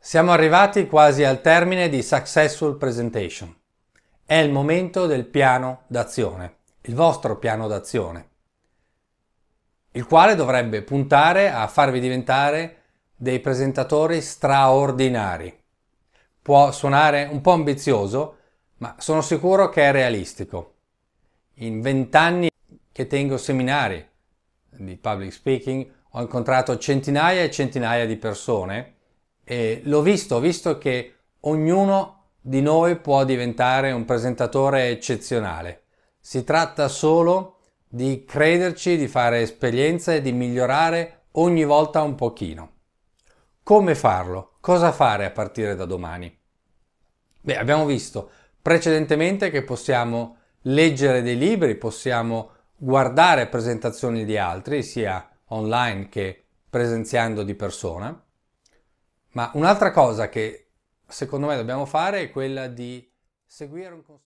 Siamo arrivati quasi al termine di Successful Presentation. È il momento del piano d'azione, il vostro piano d'azione, il quale dovrebbe puntare a farvi diventare dei presentatori straordinari. Può suonare un po' ambizioso, ma sono sicuro che è realistico. In vent'anni che tengo seminari di public speaking ho incontrato centinaia e centinaia di persone eh, l'ho visto, ho visto che ognuno di noi può diventare un presentatore eccezionale. Si tratta solo di crederci, di fare esperienza e di migliorare ogni volta un pochino. Come farlo? Cosa fare a partire da domani? Beh, abbiamo visto precedentemente che possiamo leggere dei libri, possiamo guardare presentazioni di altri, sia online che presenziando di persona. Ma un'altra cosa che secondo me dobbiamo fare è quella di seguire un consiglio.